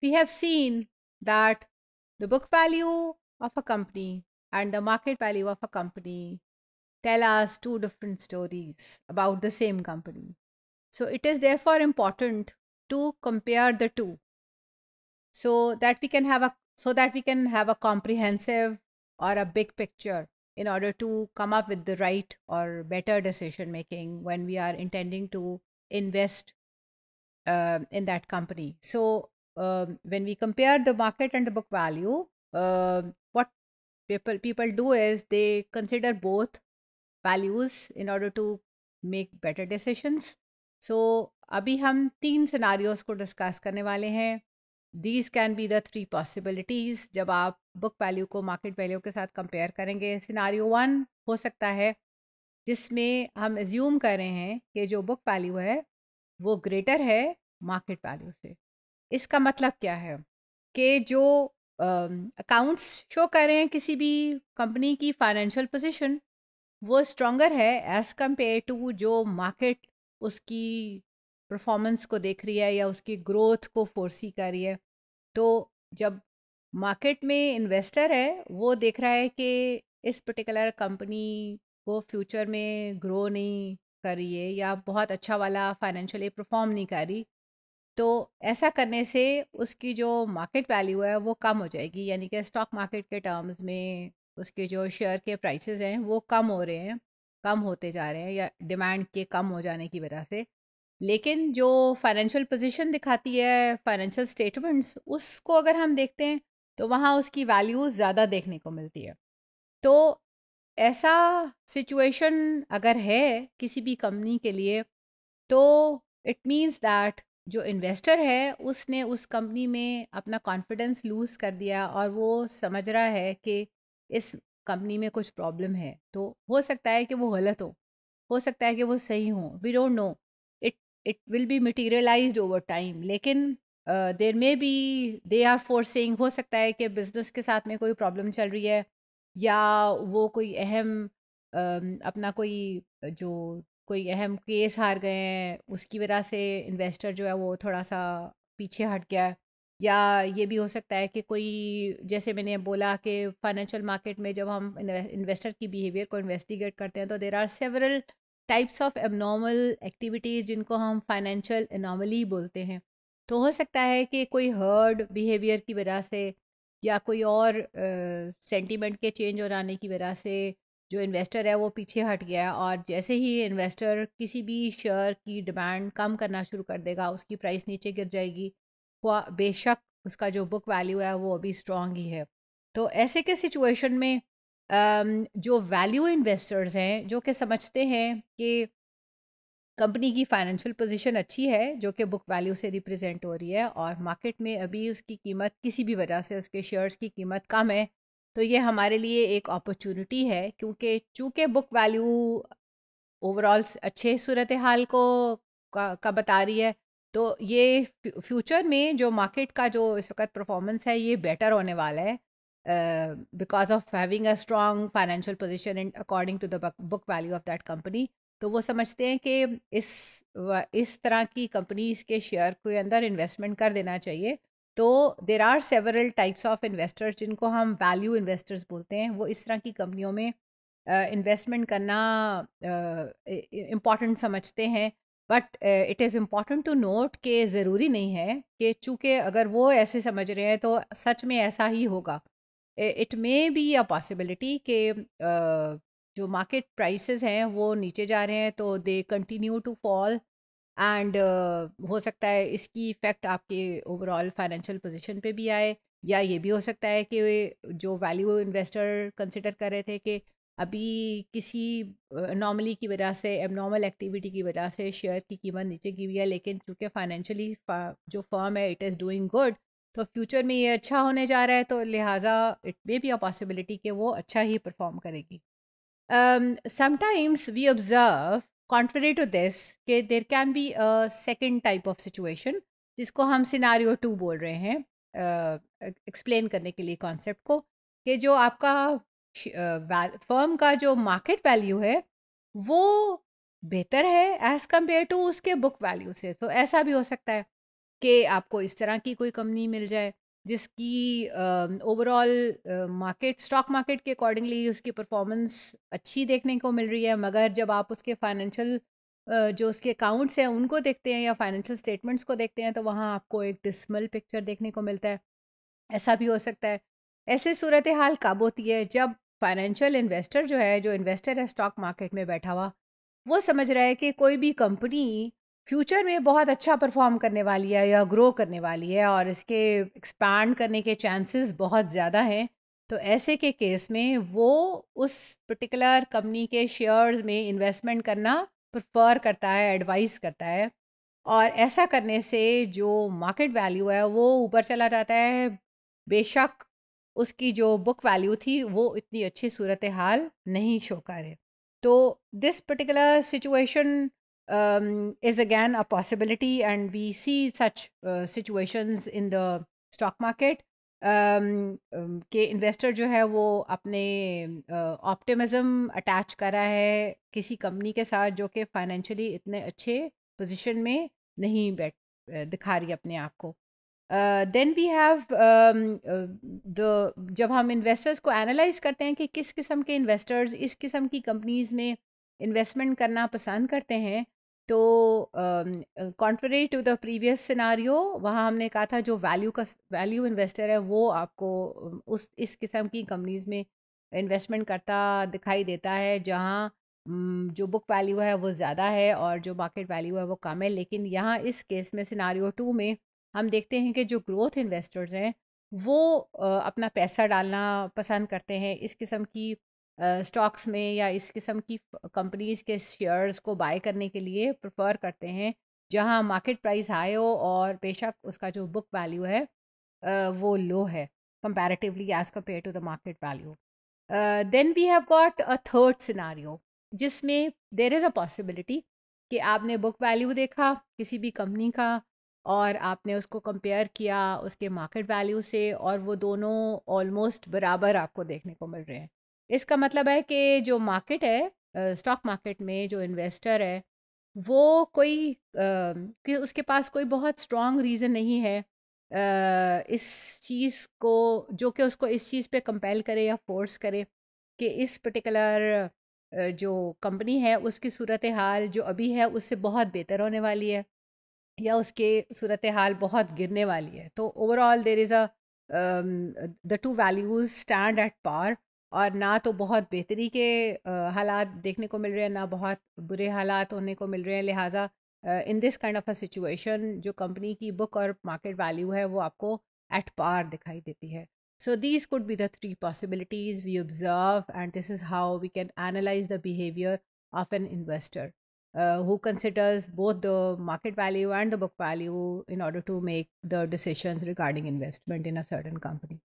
We have seen that the book value of a company and the market value of a company tell us two different stories about the same company. So it is therefore important to compare the two so that we can have a so that we can have a comprehensive or a big picture in order to come up with the right or better decision making when we are intending to invest uh, in that company. So Um, when we compare the market and the book value, um, what people people do is they consider both values in order to make better decisions. So अभी हम तीन scenarios को discuss करने वाले हैं these can be the three possibilities जब आप book value को मार्केट वैल्यू के साथ कंपेयर करेंगे सिनारियो वन हो सकता है जिसमें हम एज्यूम कर रहे हैं कि जो बुक वैल्यू है वो ग्रेटर है मार्केट वैल्यू से इसका मतलब क्या है कि जो अकाउंट्स शो कर रहे हैं किसी भी कंपनी की फाइनेंशियल पोजीशन वो स्ट्रॉन्गर है एज़ कम्पेयर टू जो मार्केट उसकी परफॉर्मेंस को देख रही है या उसकी ग्रोथ को फोर्सी कर रही है तो जब मार्केट में इन्वेस्टर है वो देख रहा है कि इस पर्टिकुलर कंपनी को फ्यूचर में ग्रो नहीं कर रही है या बहुत अच्छा वाला फाइनेंशियली परफॉर्म नहीं कर रही तो ऐसा करने से उसकी जो मार्केट वैल्यू है वो कम हो जाएगी यानी कि स्टॉक मार्केट के टर्म्स में उसके जो शेयर के प्राइसेस हैं वो कम हो रहे हैं कम होते जा रहे हैं या डिमांड के कम हो जाने की वजह से लेकिन जो फाइनेंशियल पोजीशन दिखाती है फाइनेंशियल स्टेटमेंट्स उसको अगर हम देखते हैं तो वहाँ उसकी वैल्यू ज़्यादा देखने को मिलती है तो ऐसा सिचुएशन अगर है किसी भी कंपनी के लिए तो इट मीन्स दैट जो इन्वेस्टर है उसने उस कंपनी में अपना कॉन्फिडेंस लूज़ कर दिया और वो समझ रहा है कि इस कंपनी में कुछ प्रॉब्लम है तो हो सकता है कि वो गलत हो हो सकता है कि वो सही हो we don't know it it will be materialise over time लेकिन there may be they are forcing हो सकता है कि बिज़नेस के साथ में कोई प्रॉब्लम चल रही है या वो कोई अहम uh, अपना कोई जो कोई अहम केस हार गए हैं उसकी वजह से इन्वेस्टर जो है वो थोड़ा सा पीछे हट गया है या ये भी हो सकता है कि कोई जैसे मैंने बोला कि फाइनेंशियल मार्केट में जब हम इन्वेस्टर की बिहेवियर को इन्वेस्टिगेट करते हैं तो there are several types of abnormal activities जिनको हम फाइनेंशियल एनॉमली बोलते हैं तो हो सकता है कि कोई हर्ड बिहेवियर की वजह से या कोई और सेंटिमेंट uh, के चेंज हो आने की वजह से जो इन्वेस्टर है वो पीछे हट गया है और जैसे ही इन्वेस्टर किसी भी शेयर की डिमांड कम करना शुरू कर देगा उसकी प्राइस नीचे गिर जाएगी बेशक उसका जो बुक वैल्यू है वो अभी स्ट्रॉन्ग ही है तो ऐसे के सिचुएशन में जो वैल्यू इन्वेस्टर्स हैं जो कि समझते हैं कि कंपनी की फाइनेंशियल पोजीशन अच्छी है जो कि बुक वैल्यू से रिप्रेजेंट हो रही है और मार्केट में अभी उसकी कीमत किसी भी वजह से उसके शेयर्स की कीमत कम है तो ये हमारे लिए एक अपॉर्चुनिटी है क्योंकि चूँकि बुक वैल्यू ओवरऑल अच्छे सूरत हाल को का, का बता रही है तो ये फ्यूचर में जो मार्केट का जो इस वक्त परफॉर्मेंस है ये बेटर होने वाला है because of having a strong financial position and according to the book value of that company तो वो समझते हैं कि इस इस तरह की कंपनीज के शेयर के अंदर इन्वेस्टमेंट कर देना चाहिए तो there are several types of investors जिनको हम वैल्यू इन्वेस्टर्स बोलते हैं वो इस तरह की कंपनियों में इन्वेस्टमेंट uh, करना इम्पॉर्टेंट uh, समझते हैं but it is important to note के ज़रूरी नहीं है कि चूँकि अगर वो ऐसे समझ रहे हैं तो सच में ऐसा ही होगा it may be a possibility कि जो मार्केट प्राइसेस हैं वो नीचे जा रहे हैं तो they continue to fall and uh, हो सकता है इसकी इफ़ेक्ट आपके ओवरऑल फाइनेंशियल पोजीशन पे भी आए या ये भी हो सकता है कि जो वैल्यू इन्वेस्टर कंसिडर कर रहे थे कि अभी किसी नॉर्मली की वजह से एबनॉर्मल एक्टिविटी की वजह से शेयर की कीमत नीचे हुई है लेकिन चूँकि फाइनेंशियली जो फर्म है इट इज़ डूइंग गुड तो फ्यूचर में ये अच्छा होने जा रहा है तो लिहाजा it may be a possibility कि वो अच्छा ही परफॉर्म करेगी sometimes we observe contrary to this के there can be a second type of situation जिसको हम सिनारियो टू बोल रहे हैं एक्सप्लेन uh, करने के लिए कॉन्सेप्ट को कि जो आपका फर्म uh, का जो मार्केट वैल्यू है वो बेहतर है एज़ कम्पेयर टू उसके बुक वैल्यू से तो ऐसा भी हो सकता है कि आपको इस तरह की कोई कंपनी मिल जाए जिसकी ओवरऑल मार्केट स्टॉक मार्केट के अकॉर्डिंगली उसकी परफॉर्मेंस अच्छी देखने को मिल रही है मगर जब आप उसके फाइनेंशियल जो उसके अकाउंट्स हैं उनको देखते हैं या फाइनेंशियल स्टेटमेंट्स को देखते हैं तो वहाँ आपको एक डिसमल पिक्चर देखने को मिलता है ऐसा भी हो सकता है ऐसे सूरत हाल कब होती है जब फाइनेंशियल इन्वेस्टर जो है जो इन्वेस्टर है स्टॉक मार्केट में बैठा हुआ वो समझ रहा है कि कोई भी कंपनी फ्यूचर में बहुत अच्छा परफॉर्म करने वाली है या ग्रो करने वाली है और इसके एक्सपैंड करने के चांसेस बहुत ज़्यादा हैं तो ऐसे के केस में वो उस पर्टिकुलर कंपनी के शेयर्स में इन्वेस्टमेंट करना प्रफ़र करता है एडवाइस करता है और ऐसा करने से जो मार्केट वैल्यू है वो ऊपर चला जाता है बेशक उसकी जो बुक वैल्यू थी वो इतनी अच्छी सूरत हाल नहीं शो करे तो this particular situation um, is again a possibility, and we see such uh, situations in the stock market. Um, um, के इन्वेस्टर जो है वो अपने ऑप्टिमिज्म uh, अटैच कर रहा है किसी कंपनी के साथ जो कि फाइनेंशियली इतने अच्छे पोजीशन में नहीं बैठ uh, दिखा रही अपने आप को देन वी हैव द जब हम इन्वेस्टर्स को एनालाइज करते हैं कि किस किस्म के इन्वेस्टर्स इस किस्म की कंपनीज में इन्वेस्टमेंट करना पसंद करते हैं तो contrary to the previous scenario वहाँ हमने कहा था जो वैल्यू का वैल्यू इन्वेस्टर है वो आपको उस इस किस्म की कंपनीज़ में इन्वेस्टमेंट करता दिखाई देता है जहाँ जो बुक वैल्यू है वो ज़्यादा है और जो मार्केट वैल्यू है वो कम है लेकिन यहाँ इस केस में सिनारियो टू में हम देखते हैं कि जो ग्रोथ इन्वेस्टर्स हैं वो अपना पैसा डालना पसंद करते हैं इस किस्म की स्टॉक्स में या इस किस्म की कंपनीज़ के शेयर्स को बाय करने के लिए प्रेफर करते हैं जहां मार्केट प्राइस हाई हो और बेशक उसका जो बुक वैल्यू है वो लो है comparatively as compare to the market value then we have got a third scenario जिसमें देर इज़ अ पॉसिबिलिटी कि आपने बुक वैल्यू देखा किसी भी कंपनी का और आपने उसको कंपेयर किया उसके मार्केट वैल्यू से और वो दोनों ऑलमोस्ट बराबर आपको देखने को मिल रहे हैं इसका मतलब है कि जो मार्केट है स्टॉक मार्केट में जो इन्वेस्टर है वो कोई आ, कि उसके पास कोई बहुत स्ट्रॉन्ग रीज़न नहीं है आ, इस चीज़ को जो कि उसको इस चीज़ पे कंपेल करे या फोर्स करे कि इस पर्टिकुलर जो कंपनी है उसकी सूरत हाल जो अभी है उससे बहुत बेहतर होने वाली है या उसके सूरत हाल बहुत गिरने वाली है तो overall there is a the two values stand at par और ना तो बहुत बेहतरी के हालात देखने को मिल रहे हैं ना बहुत बुरे हालात होने को मिल रहे हैं लिहाजा in this kind of a situation जो कंपनी की बुक और मार्केट वैल्यू है वो आपको एट पार दिखाई देती है so this could be the three possibilities we observe and this is how we can analyse the behaviour of an investor who considers both the market value and the book value in order to make the decision regarding investment in a certain company